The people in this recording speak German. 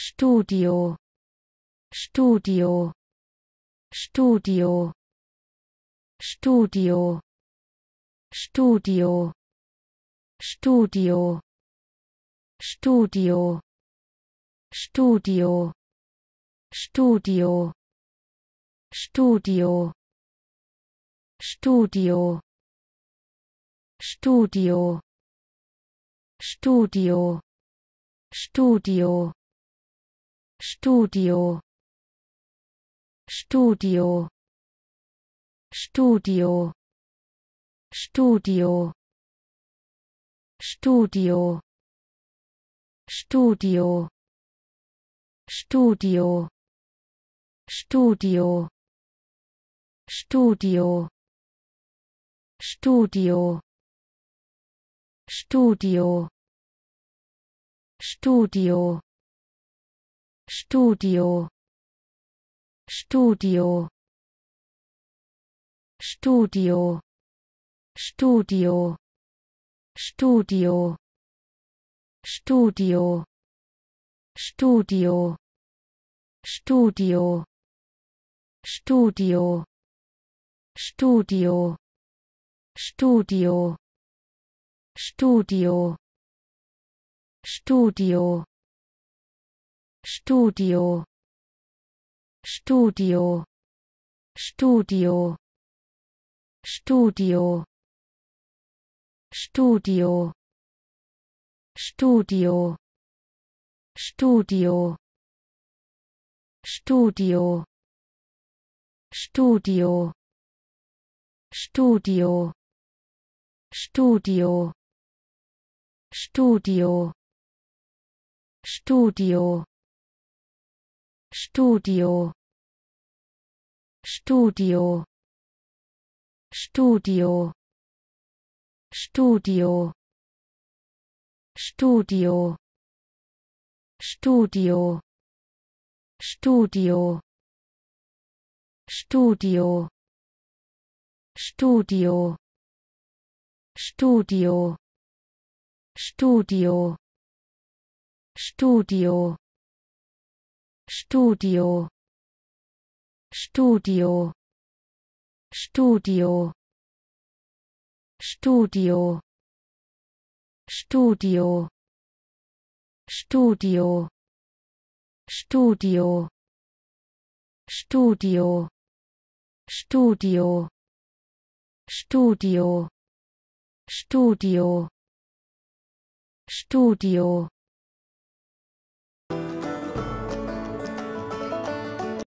Studio Studio Studio Studio Studio Studio Studio Studio Studio Studio Studio Studio Studio Studio Studio Studio Studio Studio Studio Studio Studio Studio Studio Studio Studio Studio Studio Studio Studio Studio Studio Studio Studio Studio Studio Studio Studio Studio Studio Studio Studio Studio Studio Studio Studio Studio Studio Studio Studio Studio Studio Studio Studio Studio Studio Studio Studio Studio Studio Studio Studio Studio Studio Studio Studio Studio Studio Studio Studio Studio Studio Studio Studio Studio Studio Studio